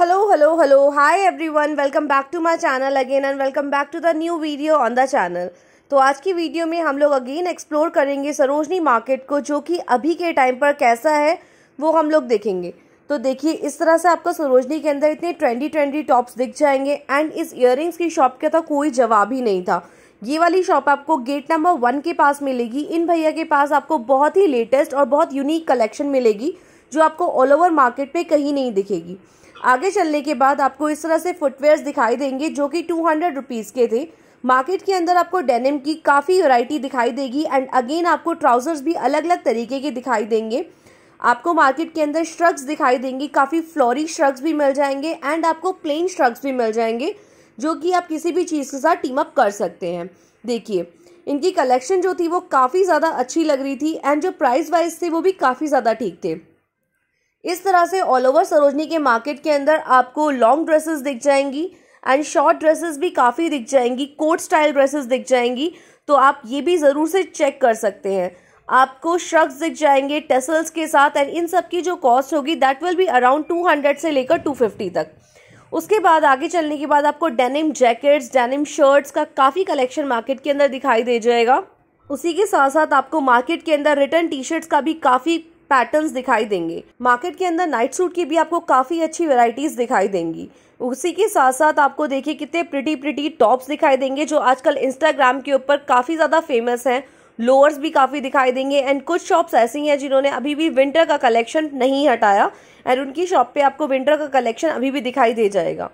Hello hello hello hi everyone welcome back to my channel again and welcome back to the new video on the channel तो आज की video में हम लोग again explore करेंगे Sarojini market को जो कि अभी के टाइम पर कैसा है वो हम लोग देखेंगे तो देखिए इस तरह से आपको सरोजनी के अंदर इतने ट्रेंडी ट्रेंडी टॉप्स दिख जाएंगे एंड इस इयर की शॉप का तो कोई जवाब ही नहीं था ये वाली शॉप आपको गेट नंबर वन के पास मिलेगी इन भैया के पास आपको बहुत ही लेटेस्ट और बहुत यूनिक कलेक्शन मिलेगी जो आपको ऑल ओवर मार्केट पे कहीं नहीं दिखेगी आगे चलने के बाद आपको इस तरह से फुटवेयर्स दिखाई देंगे जो कि टू हंड्रेड रुपीज़ के थे मार्केट के अंदर आपको डेनिम की काफ़ी वैरायटी दिखाई देगी एंड अगेन आपको ट्राउजर्स भी अलग अलग तरीके के दिखाई देंगे आपको मार्केट के अंदर श्रग्स दिखाई देंगे काफ़ी फ्लोरी श्रग्स भी मिल जाएंगे एंड आपको प्लेन श्रग्स भी मिल जाएंगे जो कि आप किसी भी चीज़ के साथ टीम अप कर सकते हैं देखिए इनकी कलेक्शन जो थी वो काफ़ी ज़्यादा अच्छी लग रही थी एंड जो प्राइस वाइज थे वो भी काफ़ी ज़्यादा ठीक थे इस तरह से ऑल ओवर सरोजनी के मार्केट के अंदर आपको लॉन्ग ड्रेसेस दिख जाएंगी एंड शॉर्ट ड्रेसेस भी काफ़ी दिख जाएंगी कोट स्टाइल ड्रेसेस दिख जाएंगी तो आप ये भी ज़रूर से चेक कर सकते हैं आपको शर्ट्स दिख जाएंगे टेसल्स के साथ एंड इन सब की जो कॉस्ट होगी that will be around hundred से लेकर फिफ्टी तक उसके बाद आगे चलने के बाद आपको डेनिम जैकेट्स डेनिम शर्ट्स का काफ़ी कलेक्शन मार्केट के अंदर दिखाई दे जाएगा उसी के साथ साथ आपको मार्केट के अंदर रिटर्न टी शर्ट्स का भी काफ़ी पैटर्न्स दिखाई देंगे मार्केट के अंदर नाइट सूट की भी आपको काफ़ी अच्छी वेराइटीज़ दिखाई देंगी उसी के साथ साथ आपको देखिए कितने प्रिटी प्रिटी टॉप्स दिखाई देंगे जो आजकल इंस्टाग्राम के ऊपर काफ़ी ज़्यादा फेमस हैं लोअर्स भी काफ़ी दिखाई देंगे एंड कुछ शॉप्स ऐसी हैं जिन्होंने अभी भी विंटर का कलेक्शन नहीं हटाया एंड उनकी शॉप पे आपको विंटर का कलेक्शन अभी भी दिखाई दे जाएगा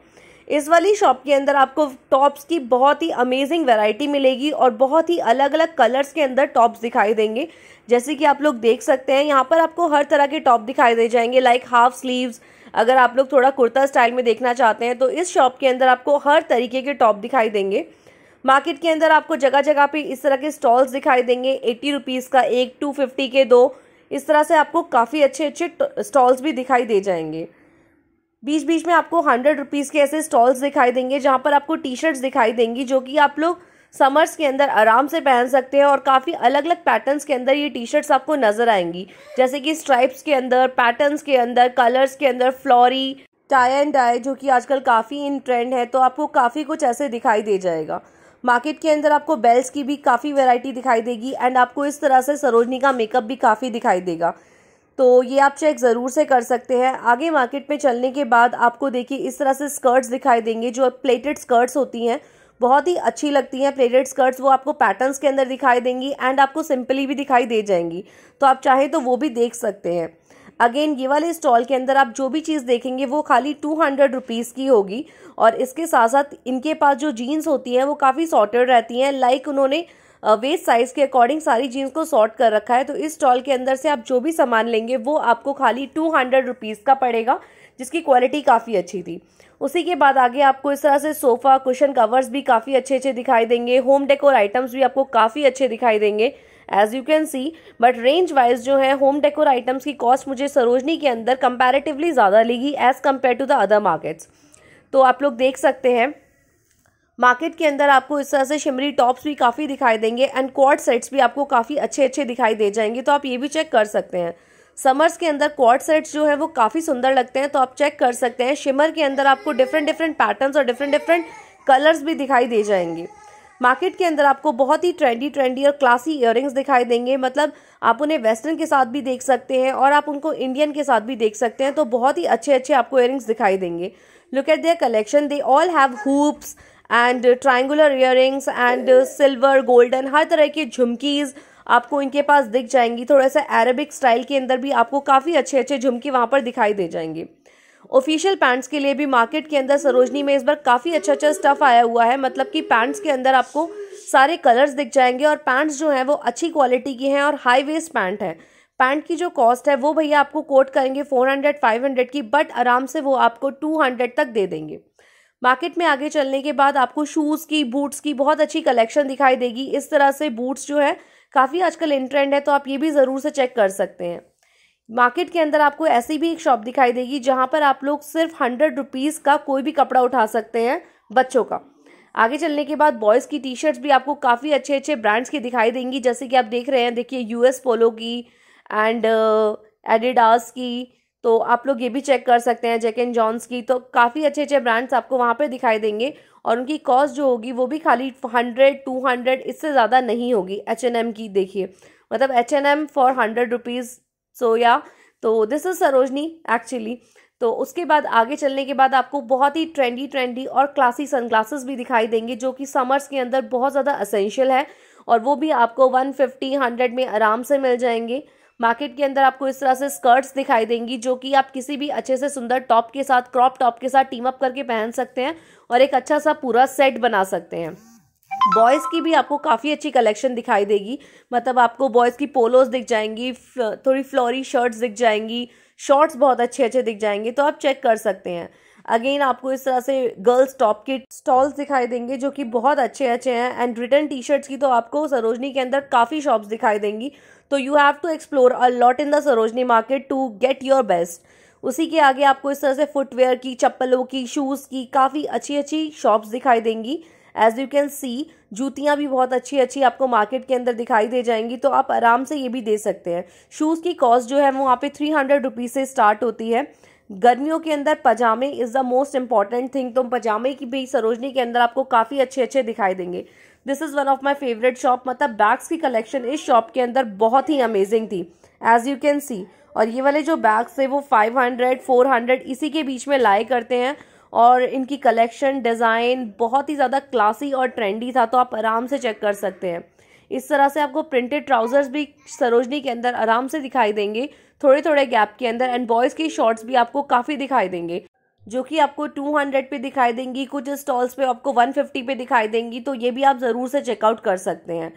इस वाली शॉप के अंदर आपको टॉप्स की बहुत ही अमेजिंग वैरायटी मिलेगी और बहुत ही अलग अलग कलर्स के अंदर टॉप्स दिखाई देंगे जैसे कि आप लोग देख सकते हैं यहाँ पर आपको हर तरह के टॉप दिखाई दे जाएंगे लाइक हाफ स्लीव्स अगर आप लोग थोड़ा कुर्ता स्टाइल में देखना चाहते हैं तो इस शॉप के अंदर आपको हर तरीके के टॉप दिखाई देंगे मार्केट के अंदर आपको जगह जगह पर इस तरह के स्टॉल्स दिखाई देंगे एट्टी रुपीज़ का एक टू फिफ्टी के दो इस तरह से आपको काफ़ी अच्छे अच्छे स्टॉल्स भी दिखाई दे जाएंगे बीच बीच में आपको हंड्रेड रुपीज़ के ऐसे स्टॉल्स दिखाई देंगे जहाँ पर आपको टी शर्ट्स दिखाई देंगी जो कि आप लोग समर्स के अंदर आराम से पहन सकते हैं और काफ़ी अलग अलग पैटर्न्स के अंदर ये टी शर्ट्स आपको नज़र आएंगी जैसे कि स्ट्राइप्स के अंदर पैटर्न्स के अंदर कलर्स के अंदर फ्लोरी टाई एंड डाई जो कि आजकल काफ़ी इन ट्रेंड है तो आपको काफ़ी कुछ ऐसे दिखाई दे जाएगा मार्केट के अंदर आपको बेल्ट की भी काफ़ी वेराइटी दिखाई देगी एंड आपको इस तरह से सरोजनी का मेकअप भी काफ़ी दिखाई देगा तो ये आप चेक ज़रूर से कर सकते हैं आगे मार्केट में चलने के बाद आपको देखिए इस तरह से स्कर्ट्स दिखाई देंगे जो प्लेटेड स्कर्ट्स होती हैं बहुत ही अच्छी लगती हैं प्लेटेड स्कर्ट्स वो आपको पैटर्न्स के अंदर दिखाई देंगी एंड आपको सिंपली भी दिखाई दे जाएंगी तो आप चाहें तो वो भी देख सकते हैं अगेन ये वाले स्टॉल के अंदर आप जो भी चीज़ देखेंगे वो खाली टू हंड्रेड रुपीज़ की होगी और इसके साथ साथ इनके पास जो जीन्स होती हैं वो काफ़ी सॉर्टेड रहती हैं लाइक उन्होंने वेस्ट साइज के अकॉर्डिंग सारी जीन्स को सॉर्ट कर रखा है तो इस स्टॉल के अंदर से आप जो भी सामान लेंगे वो आपको खाली टू हंड्रेड रुपीज़ का पड़ेगा जिसकी क्वालिटी काफ़ी अच्छी थी उसी के बाद आगे आपको इस तरह से सोफ़ा कुशन कवर्स भी काफ़ी अच्छे अच्छे दिखाई देंगे होम डेकोर आइटम्स भी आपको काफ़ी अच्छे दिखाई देंगे as you can see but range wise जो है होम डेकोर आइटम्स की कॉस्ट मुझे सरोजनी के अंदर कंपैरेटिवली ज़्यादा लेगी as compare to the other markets तो आप लोग देख सकते हैं मार्केट के अंदर आपको इस तरह से शिमरी टॉप्स भी काफ़ी दिखाई देंगे एंड क्वाड सेट्स भी आपको काफ़ी अच्छे अच्छे दिखाई दे जाएंगे तो आप ये भी चेक कर सकते हैं समर्स के अंदर क्वाड सेट्स जो है वो काफ़ी सुंदर लगते हैं तो आप चेक कर सकते हैं शिमर के अंदर आपको डिफरेंट डिफरेंट पैटर्न्स और डिफरेंट डिफरेंट कलर्स भी दिखाई दे जाएंगे मार्केट के अंदर आपको बहुत ही ट्रेंडी ट्रेंडी और क्लासी इयरिंग्स दिखाई देंगे मतलब आप उन्हें वेस्टर्न के साथ भी देख सकते हैं और आप उनको इंडियन के साथ भी देख सकते हैं तो बहुत ही अच्छे अच्छे आपको इयरिंग्स दिखाई देंगे look at their collection they all have hoops and triangular ear and silver golden हर तरह की झुमकीज़ आपको इनके पास दिख जाएंगी थोड़ा सा अरेबिक स्टाइल के अंदर भी आपको काफ़ी अच्छे अच्छे झुमकी वहाँ पर दिखाई दे जाएंगे ऑफिशियल पैंट्स के लिए भी मार्केट के अंदर सरोजनी में इस बार काफ़ी अच्छा अच्छा स्टफ़ आया हुआ है मतलब कि पैंट्स के अंदर आपको सारे कलर्स दिख जाएंगे और पैंट्स जो हैं वो अच्छी क्वालिटी की हैं और हाई वेस्ट पैंट है पैंट की जो कॉस्ट है वो भैया आपको कोट करेंगे 400 500 की बट आराम से वो आपको 200 तक दे देंगे मार्केट में आगे चलने के बाद आपको शूज़ की बूट्स की बहुत अच्छी कलेक्शन दिखाई देगी इस तरह से बूट्स जो है काफ़ी आजकल इन ट्रेंड है तो आप ये भी ज़रूर से चेक कर सकते हैं मार्केट के अंदर आपको ऐसी भी एक शॉप दिखाई देगी जहाँ पर आप लोग सिर्फ हंड्रेड रुपीज़ का कोई भी कपड़ा उठा सकते हैं बच्चों का आगे चलने के बाद बॉयज़ की टी शर्ट्स भी आपको काफ़ी अच्छे अच्छे ब्रांड्स की दिखाई देंगी जैसे कि आप देख रहे हैं देखिए यूएस पोलो की एंड एडिडास uh, की तो आप लोग ये भी चेक कर सकते हैं जैक एंड जॉन्स की तो काफ़ी अच्छे अच्छे ब्रांड्स आपको वहाँ पर दिखाई देंगे और उनकी कॉस्ट जो होगी वो भी खाली हंड्रेड टू हंड्रेड इससे ज़्यादा नहीं होगी एच एन एम की देखिए मतलब H N M for hundred rupees so या तो दिस इज़ सरोजनी एक्चुअली तो उसके बाद आगे चलने के बाद आपको बहुत ही ट्रेंडी ट्रेंडी और क्लासी सनग्लासेस भी दिखाई देंगे जो कि समर्स के अंदर बहुत ज़्यादा असेंशियल है और वो भी आपको वन फिफ्टी हंड्रेड में आराम से मिल जाएंगे मार्केट के अंदर आपको इस तरह से स्कर्ट्स दिखाई देंगी जो कि आप किसी भी अच्छे से सुंदर टॉप के साथ क्रॉप टॉप के साथ टीम अप करके पहन सकते हैं और एक अच्छा सा पूरा सेट बना सकते हैं बॉयज़ की भी आपको काफ़ी अच्छी कलेक्शन दिखाई देगी मतलब आपको बॉयज़ की पोलोज दिख जाएंगी थोड़ी फ्लोरी शर्ट्स दिख जाएंगी शॉर्ट्स बहुत अच्छे अच्छे दिख जाएंगे तो आप चेक कर सकते हैं अगेन आपको इस तरह से गर्ल्स टॉप के स्टॉल्स दिखाई देंगे जो कि बहुत अच्छे अच्छे हैं एंड रिटर्न टी शर्ट्स की तो आपको सरोजनी के अंदर काफ़ी शॉप्स दिखाई देंगी तो you have to explore a lot in the Sarojini market to get your best उसी के आगे आपको इस तरह से फुटवेयर की चप्पलों की शूज़ की काफ़ी अच्छी अच्छी शॉप्स दिखाई देंगी एज यू कैन सी जूतियाँ भी बहुत अच्छी अच्छी आपको मार्केट के अंदर दिखाई दे जाएंगी तो आप आराम से ये भी दे सकते हैं शूज़ की कॉस्ट जो है वो वहाँ पे थ्री हंड्रेड रुपीज़ से स्टार्ट होती है गर्मियों के अंदर पजामे is the most important thing तो पजामे की भी सरोजनी के अंदर आपको काफ़ी अच्छे अच्छे दिखाई देंगे this is one of my favourite shop मतलब बैग्स की कलेक्शन इस शॉप के अंदर बहुत ही अमेजिंग थी एज़ यू कैन सी और ये वाले जो बैग्स थे वो फाइव हंड्रेड फोर हंड्रेड इसी के बीच में लाए करते हैं और इनकी कलेक्शन डिज़ाइन बहुत ही ज़्यादा क्लासी और ट्रेंडी था तो आप आराम से चेक कर सकते हैं इस तरह से आपको प्रिंटेड ट्राउजर्स भी सरोजनी के अंदर आराम से दिखाई देंगे थोड़े थोड़े गैप के अंदर एंड बॉयज़ की शॉर्ट्स भी आपको काफ़ी दिखाई देंगे जो कि आपको 200 पे दिखाई देंगी कुछ स्टॉल्स पे आपको 150 पे दिखाई देंगी तो ये भी आप ज़रूर से चेकआउट कर सकते हैं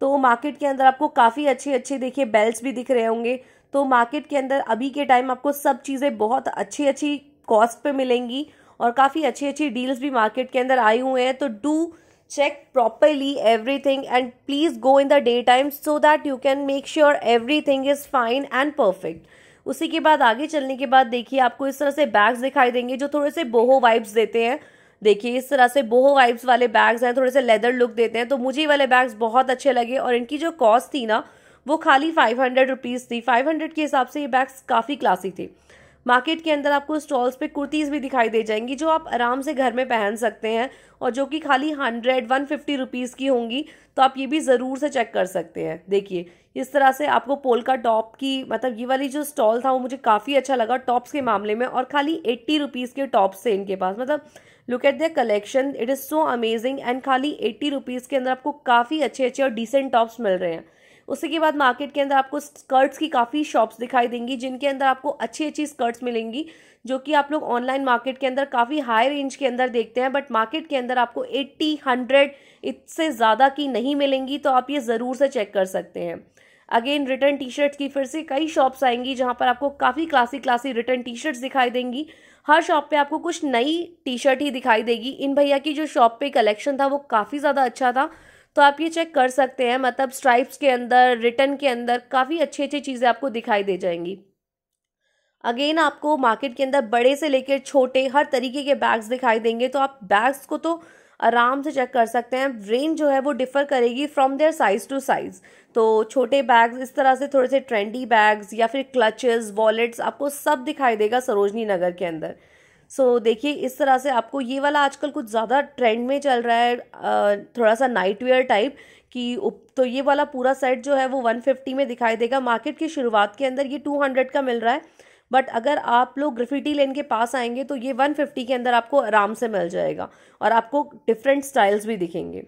तो मार्केट के अंदर आपको काफ़ी अच्छे अच्छे देखिए बेल्ट भी दिख रहे होंगे तो मार्केट के अंदर अभी के टाइम आपको सब चीज़ें बहुत अच्छी अच्छी कॉस्ट पे मिलेंगी और काफ़ी अच्छी अच्छी डील्स भी मार्केट के अंदर आई हुए हैं तो do check properly everything and please go in the daytime so that you can make sure everything is fine and perfect उसी के बाद आगे चलने के बाद देखिए आपको इस तरह से बैग्स दिखाई देंगे जो थोड़े से बोहो वाइब्स देते हैं देखिए इस तरह से बोहो वाइब्स वाले बैग्स हैं थोड़े से लेदर लुक देते हैं तो मुझे वाले बैग्स बहुत अच्छे लगे और इनकी जो कॉस्ट थी ना वो खाली फाइव हंड्रेड रुपीज़ थी फाइव हंड्रेड के हिसाब से ये बैग्स काफ़ी क्लासी थे मार्केट के अंदर आपको स्टॉल्स पे कुर्तीज़ भी दिखाई दे जाएंगी जो आप आराम से घर में पहन सकते हैं और जो कि खाली हंड्रेड वन फिफ्टी रुपीज़ की होंगी तो आप ये भी ज़रूर से चेक कर सकते हैं देखिए इस तरह से आपको पोलका टॉप की मतलब ये वाली जो स्टॉल था वो मुझे काफ़ी अच्छा लगा टॉप्स के मामले में और खाली एट्टी रुपीज़ के टॉप्स थे इनके पास मतलब look at the collection it is so amazing and खाली एट्टी रुपीज़ के अंदर आपको काफ़ी अच्छे अच्छे और डिसेंट टॉप्स मिल रहे हैं उसके बाद मार्केट के अंदर आपको स्कर्ट्स की काफ़ी शॉप्स दिखाई देंगी जिनके अंदर आपको अच्छी अच्छी स्कर्ट्स मिलेंगी जो कि आप लोग ऑनलाइन मार्केट के अंदर काफ़ी हाई रेंज के अंदर देखते हैं बट मार्केट के अंदर आपको एट्टी हंड्रेड इससे ज़्यादा की नहीं मिलेंगी तो आप ये ज़रूर से चेक कर सकते हैं अगेन रिटर्न टी शर्ट्स की फिर से कई शॉप्स आएंगी जहाँ पर आपको काफ़ी क्लासी क्लासी रिटर्न टी शर्ट्स दिखाई देंगी हर शॉप पे आपको कुछ नई टी शर्ट ही दिखाई देगी इन भैया की जो शॉप पे कलेक्शन था वो काफ़ी ज़्यादा अच्छा था तो आप ये चेक कर सकते हैं मतलब स्ट्राइप्स के अंदर रिटर्न के अंदर काफ़ी अच्छी अच्छी चीज़ें आपको दिखाई दे जाएंगी अगेन आपको मार्केट के अंदर बड़े से लेकर छोटे हर तरीके के बैग्स दिखाई देंगे तो आप बैग्स को तो आराम से चेक कर सकते हैं रेंज जो है वो डिफ़र करेगी from their size to size तो छोटे बैग्स इस तरह से थोड़े से ट्रेंडी बैग्स या फिर क्लचेस वॉलेट्स आपको सब दिखाई देगा सरोजनी नगर के अंदर सो so, देखिए इस तरह से आपको ये वाला आजकल कुछ ज़्यादा ट्रेंड में चल रहा है थोड़ा सा नाइट वेयर टाइप कि तो ये वाला पूरा सेट जो है वो 150 में दिखाई देगा मार्केट की शुरुआत के अंदर ये 200 का मिल रहा है बट अगर आप लोग ग्रफिटी लेन के पास आएंगे तो ये 150 के अंदर आपको आराम से मिल जाएगा और आपको डिफरेंट स्टाइल्स भी दिखेंगे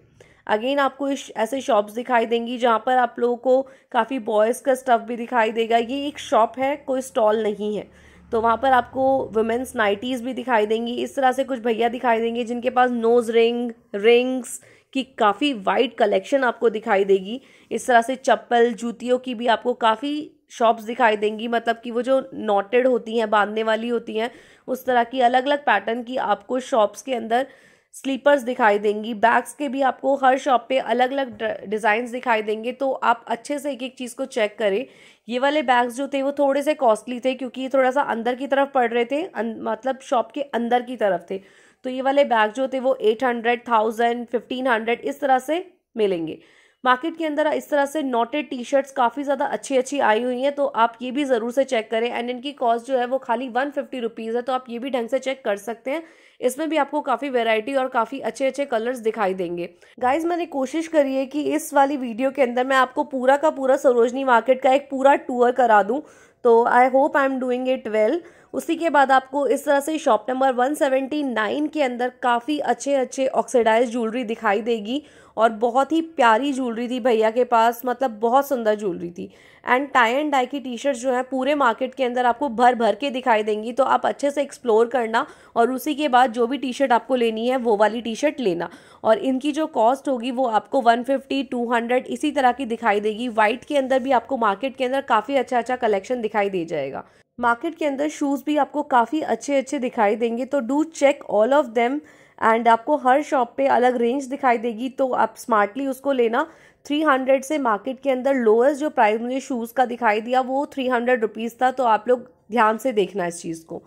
अगेन आपको इस ऐसे शॉप्स दिखाई देंगी जहाँ पर आप लोगों को काफ़ी बॉयज़ का स्टफ़ भी दिखाई देगा ये एक शॉप है कोई स्टॉल नहीं है तो वहाँ पर आपको वुमेंस नाइटीज़ भी दिखाई देंगी इस तरह से कुछ भैया दिखाई देंगे जिनके पास नोज़ रिंग रिंग्स की काफ़ी वाइड कलेक्शन आपको दिखाई देगी इस तरह से चप्पल जूतियों की भी आपको काफ़ी शॉप्स दिखाई देंगी मतलब कि वो जो नॉटेड होती हैं बांधने वाली होती हैं उस तरह की अलग अलग पैटर्न की आपको शॉप्स के अंदर स्लीपर्स दिखाई देंगी बैग्स के भी आपको हर शॉप पे अलग अलग डिज़ाइंस दिखाई देंगे तो आप अच्छे से एक एक चीज़ को चेक करें ये वाले बैग्स जो थे वो थोड़े से कॉस्टली थे क्योंकि ये थोड़ा सा अंदर की तरफ पड़ रहे थे मतलब शॉप के अंदर की तरफ थे तो ये वाले बैग जो थे वो eight hundred thousand fifteen hundred इस तरह से मिलेंगे मार्केट के अंदर इस तरह से नोटेड टी शर्ट्स काफ़ी ज़्यादा अच्छी अच्छी आई हुई हैं तो आप ये भी ज़रूर से चेक करें एंड इनकी कॉस्ट जो है वो खाली वन फिफ्टी रुपीज़ है तो आप ये भी ढंग से चेक कर सकते हैं इसमें भी आपको काफ़ी वेरायटी और काफ़ी अच्छे अच्छे कलर्स दिखाई देंगे गाइज मैंने कोशिश करी है कि इस वाली वीडियो के अंदर मैं आपको पूरा का पूरा सरोजनी मार्केट का एक पूरा टूर करा दूँ तो I hope I am doing it well उसी के बाद आपको इस तरह से शॉप नंबर 179 के अंदर काफ़ी अच्छे अच्छे ऑक्सीडाइज ज्वेलरी दिखाई देगी और बहुत ही प्यारी ज्वेलरी थी भैया के पास मतलब बहुत सुंदर ज्वेलरी थी एंड टाई एंड डाई की टी शर्ट जो है पूरे मार्केट के अंदर आपको भर भर के दिखाई देंगी तो आप अच्छे से एक्सप्लोर करना और उसी के बाद जो भी टी शर्ट आपको लेनी है वो वाली टी शर्ट लेना और इनकी जो कॉस्ट होगी वो आपको 150 200 इसी तरह की दिखाई देगी वाइट के अंदर भी आपको मार्केट के अंदर काफ़ी अच्छा अच्छा कलेक्शन दिखाई दे जाएगा मार्केट के अंदर शूज़ भी आपको काफ़ी अच्छे अच्छे दिखाई देंगे तो do check all of them and आपको हर शॉप पे अलग रेंज दिखाई देगी तो आप स्मार्टली उसको लेना 300 से मार्केट के अंदर लोएस्ट जो प्राइस मुझे शूज़ का दिखाई दिया वो 300 रुपीज़ था तो आप लोग ध्यान से देखना इस चीज़ को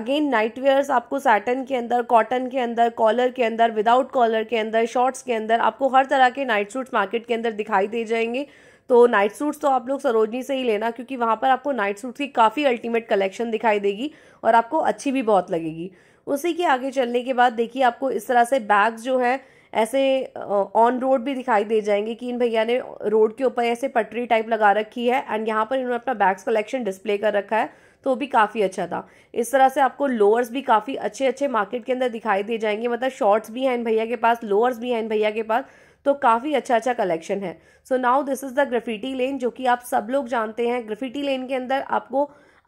अगेन नाइट वेयर्स आपको सैटन के अंदर कॉटन के अंदर कॉलर के अंदर विदाउट कॉलर के अंदर शॉर्ट्स के अंदर आपको हर तरह के नाइट सूट्स मार्केट के अंदर दिखाई दे जाएंगे तो नाइट सूट्स तो आप लोग सरोजनी से ही लेना क्योंकि वहाँ पर आपको नाइट सूट्स की काफ़ी अल्टीमेट कलेक्शन दिखाई देगी और आपको अच्छी भी बहुत लगेगी उसी के आगे चलने के बाद देखिए आपको इस तरह से बैग्स जो हैं ऐसे ऑन रोड भी दिखाई दे जाएंगे कि इन भैया ने रोड के ऊपर ऐसे पटरी टाइप लगा रखी है एंड यहाँ पर इन्होंने अपना बैग्स कलेक्शन डिस्प्ले कर रखा है तो भी काफ़ी अच्छा था इस तरह से आपको लोअर्स भी काफ़ी अच्छे अच्छे मार्केट के अंदर दिखाई दे जाएंगे मतलब शॉर्ट्स भी हैं इन भैया के पास लोअर्स भी हैं इन भैया के पास तो काफ़ी अच्छा अच्छा कलेक्शन है so now this is the graffiti lane जो कि आप सब लोग जानते हैं ग्रेफिटी लेन के अंदर आपको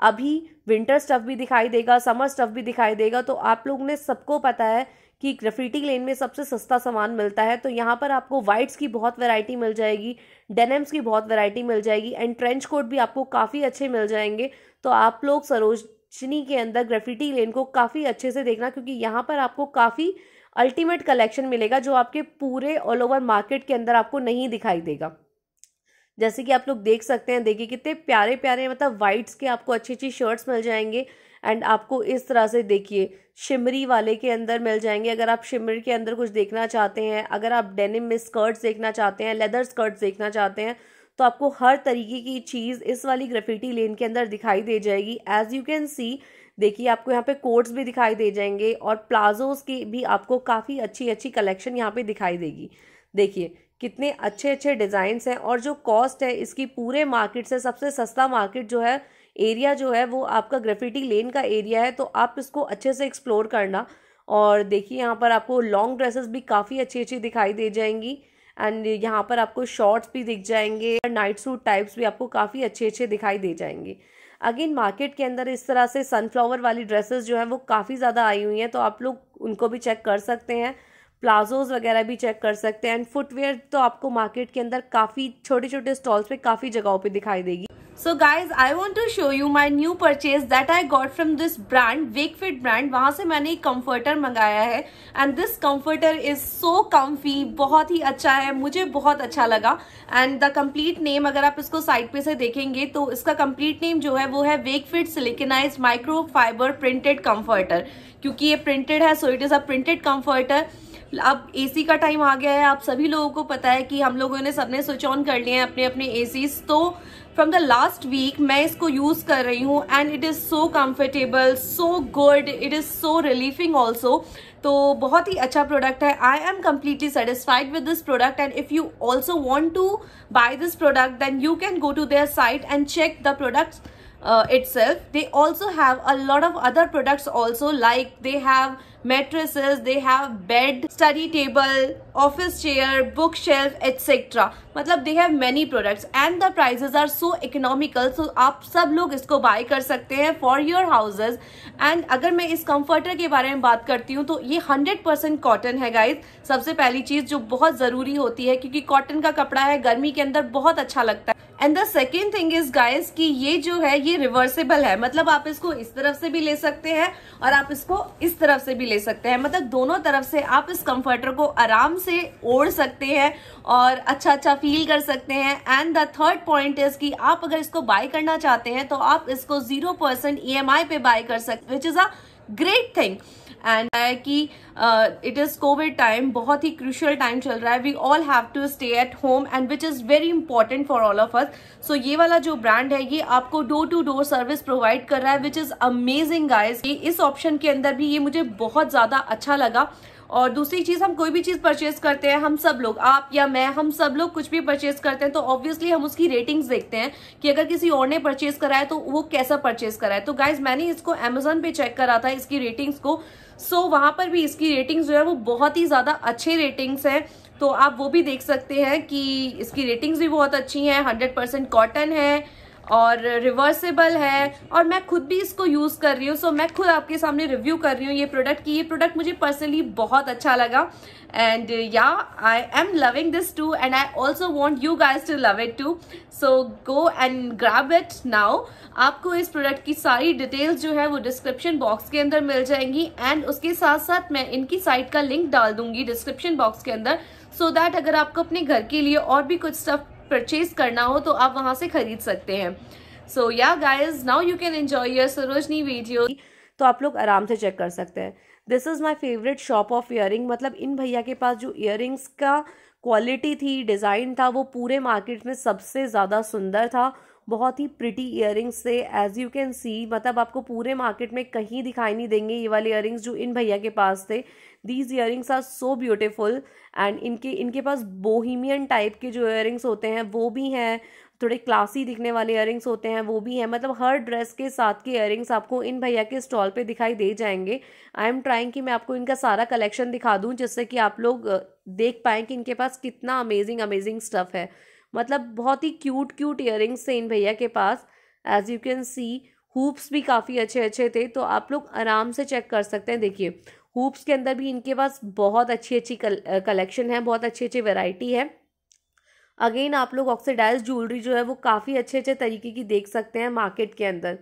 अभी विंटर स्टफ भी दिखाई देगा समर स्टफ भी दिखाई देगा तो आप लोग ने सबको पता है कि ग्रेफिटी लेन में सबसे सस्ता सामान मिलता है तो यहाँ पर आपको वाइट्स की बहुत वैरायटी मिल जाएगी डेनिम्स की बहुत वैरायटी मिल जाएगी एंड ट्रेंच कोट भी आपको काफ़ी अच्छे मिल जाएंगे तो आप लोग सरोजनी के अंदर ग्रेफिटी लेन को काफ़ी अच्छे से देखना क्योंकि यहाँ पर आपको काफ़ी अल्टीमेट कलेक्शन मिलेगा जो आपके पूरे ऑल ओवर मार्केट के अंदर आपको नहीं दिखाई देगा जैसे कि आप लोग देख सकते हैं देखिए कितने प्यारे प्यारे मतलब वाइट्स के आपको अच्छी अच्छी शर्ट्स मिल जाएंगे एंड आपको इस तरह से देखिए शिमरी वाले के अंदर मिल जाएंगे अगर आप शिमरी के अंदर कुछ देखना चाहते हैं अगर आप डेनिम में स्कर्ट्स देखना चाहते हैं लेदर स्कर्ट्स देखना चाहते हैं तो आपको हर तरीके की चीज़ इस वाली ग्रेफिटी लेन के अंदर दिखाई दे जाएगी एज़ यू कैन सी देखिए आपको यहाँ पे कोट्स भी दिखाई दे जाएंगे और प्लाजोज़ की भी आपको काफ़ी अच्छी अच्छी कलेक्शन यहाँ पे दिखाई देगी देखिए कितने अच्छे अच्छे डिज़ाइंस हैं और जो कॉस्ट है इसकी पूरे मार्केट से सबसे सस्ता मार्केट जो है एरिया जो है वो आपका ग्रेफिटी लेन का एरिया है तो आप इसको अच्छे से एक्सप्लोर करना और देखिए यहाँ पर आपको लॉन्ग ड्रेसेस भी काफ़ी अच्छी अच्छी दिखाई दे जाएंगी एंड यहाँ पर आपको शॉर्ट्स भी दिख जाएंगे नाइट सूट टाइप्स भी आपको काफ़ी अच्छे अच्छे दिखाई दे जाएंगे अगेन मार्केट के अंदर इस तरह से सनफ्लावर वाली ड्रेसेस जो हैं वो काफ़ी ज़्यादा आई हुई हैं तो आप लोग उनको भी चेक कर सकते हैं प्लाजोज वगैरह भी चेक कर सकते हैं एंड फुटवेयर तो आपको मार्केट के अंदर काफ़ी छोटे छोटे स्टॉल्स पे काफ़ी जगहों पे दिखाई देगी so guys I want to show you my new purchase that I got from this brand Wakefit brand वहाँ से मैंने एक कम्फर्टर मंगाया है and this comforter is so comfy बहुत ही अच्छा है मुझे बहुत अच्छा लगा एंड द कम्प्लीट नेम अगर आप इसको साइड पे से देखेंगे तो इसका कम्प्लीट नेम जो है वो है Wakefit siliconised micro fibre printed comforter क्योंकि ये प्रिंटेड है so it is a printed comforter अब एसी का टाइम आ गया है आप सभी लोगों को पता है कि हम लोगों ने सबने स्विच ऑन कर लिए हैं अपने अपने एसीज तो फ्रॉम द लास्ट वीक मैं इसको यूज कर रही हूँ and it is so comfortable so good it is so relieving also तो बहुत ही अच्छा प्रोडक्ट है I am completely satisfied with this product and if you also want to buy this product then you can go to their site and check the product uh, itself they also have a lot of other products also like they have mattresses they have bed study table office chair bookshelf etc मतलब they have many products and the prices are so economical so आप सब लोग इसको bye कर सकते हैं for your houses and अगर मैं इस कम्फर्टर के बारे में बात करती हूँ तो ये हंड्रेड परसेंट कॉटन है गाइज सबसे पहली चीज जो बहुत जरूरी होती है क्योंकि कॉटन का कपड़ा है गर्मी के अंदर बहुत अच्छा लगता है and the second thing is guys कि ये जो है ये रिवर्सेबल है मतलब आप इसको इस तरफ से भी ले सकते हैं और आप इसको इस तरफ से भी ले सकते हैं मतलब दोनों तरफ से आप इस कंफर्टर को आराम से ओढ़ सकते हैं और अच्छा अच्छा फील कर सकते हैं and the third point is कि आप अगर इसको बाय करना चाहते हैं तो आप इसको जीरो परसेंट ई पे बाय कर सकते which is a great thing and है कि इट इज कोविड टाइम बहुत ही क्रिशियल टाइम चल रहा है we all have to stay at home and which is very important for all of us so ये वाला जो ब्रांड है ये आपको door to door service provide कर रहा है विच इज अमेजिंग गाइज इस ऑप्शन के अंदर भी ये मुझे बहुत ज्यादा अच्छा लगा और दूसरी चीज़ हम कोई भी चीज़ परचेज करते हैं हम सब लोग आप या मैं हम सब लोग कुछ भी परचेज करते हैं तो ऑब्वियसली हम उसकी रेटिंग्स देखते हैं कि अगर किसी और ने परचेज है तो वो कैसा परचेज है तो गाइज मैंने इसको अमेजोन पे चेक करा था इसकी रेटिंग्स को सो so, वहाँ पर भी इसकी रेटिंग्स जो है वो बहुत ही ज़्यादा अच्छे रेटिंग्स हैं तो आप वो भी देख सकते हैं कि इसकी रेटिंग्स भी बहुत अच्छी हैं हंड्रेड परसेंट कॉटन है और रिवर्सेबल है और मैं खुद भी इसको यूज़ कर रही हूँ सो मैं खुद आपके सामने रिव्यू कर रही हूँ ये प्रोडक्ट की ये प्रोडक्ट मुझे पर्सनली बहुत अच्छा लगा and yeah I am loving this too and I also want you guys to love it too so go and grab it now आपको इस प्रोडक्ट की सारी डिटेल्स जो है वो डिस्क्रिप्शन बॉक्स के अंदर मिल जाएंगी एंड उसके साथ साथ मैं इनकी साइट का लिंक डाल दूंगी डिस्क्रिप्शन बॉक्स के अंदर सो so दैट अगर आपको अपने घर के लिए और भी कुछ स्टफ परचेज करना हो तो आप वहाँ से ख़रीद सकते हैं so yeah guys now you can enjoy your Sarojini video तो आप लोग आराम से चेक कर सकते हैं this is my favourite shop of ear मतलब इन भैया के पास जो इयर का क्वालिटी थी डिज़ाइन था वो पूरे मार्केट में सबसे ज़्यादा सुंदर था बहुत ही प्रिटी इयरिंग्स थे एज़ यू कैन सी मतलब आपको पूरे मार्केट में कहीं दिखाई नहीं देंगे ये वाले इयरिंग्स जो इन भैया के पास थे these earrings are so beautiful and इनके इनके पास बोहिमियन टाइप के जो इयरिंग्स होते हैं वो भी हैं थोड़े क्लासी दिखने वाले ईयरिंग्स होते हैं वो भी हैं मतलब हर ड्रेस के साथ के इयरिंग्स आपको इन भैया के स्टॉल पे दिखाई दे जाएंगे आई एम ट्राइंग कि मैं आपको इनका सारा कलेक्शन दिखा दूँ जिससे कि आप लोग देख पाएँ कि इनके पास कितना अमेजिंग अमेजिंग स्टफ़ है मतलब बहुत ही क्यूट क्यूट ईयरिंग्स थे इन भैया के पास as you can see hoops भी काफ़ी अच्छे अच्छे थे तो आप लोग आराम से चेक कर सकते हैं देखिए हुप्स के अंदर भी इनके पास बहुत अच्छी अच्छी कलेक्शन है बहुत अच्छी अच्छी वेराइटी है अगेन आप लोग ऑक्सीडाइज ज्वेलरी जो है वो काफ़ी अच्छे अच्छे तरीके की देख सकते हैं मार्केट के अंदर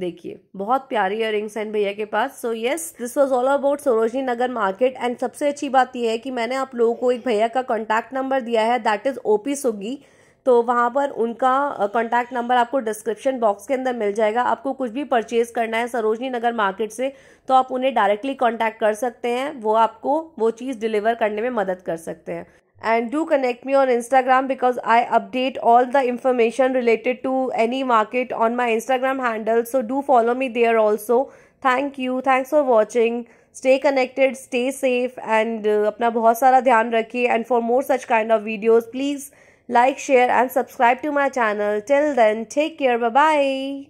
देखिए बहुत प्यारी इयर हैं भैया के पास so yes this was all about Sarojini Nagar market and सबसे अच्छी बात यह है कि मैंने आप लोगों को एक भैया का कॉन्टैक्ट नंबर दिया है दैट इज़ ओ पी तो वहाँ पर उनका कॉन्टैक्ट नंबर आपको डिस्क्रिप्शन बॉक्स के अंदर मिल जाएगा आपको कुछ भी परचेज़ करना है सरोजनी नगर मार्केट से तो आप उन्हें डायरेक्टली कॉन्टैक्ट कर सकते हैं वो आपको वो चीज़ डिलीवर करने में मदद कर सकते हैं and do connect me on Instagram because I update all the information related to any market on my Instagram handle. So do follow me there also. Thank you. Thanks for watching. Stay connected, stay safe, and uh, अपना बहुत सारा ध्यान रखिए. And for more such kind of videos, please like, share, and subscribe to my channel. Till then, take care. Bye bye.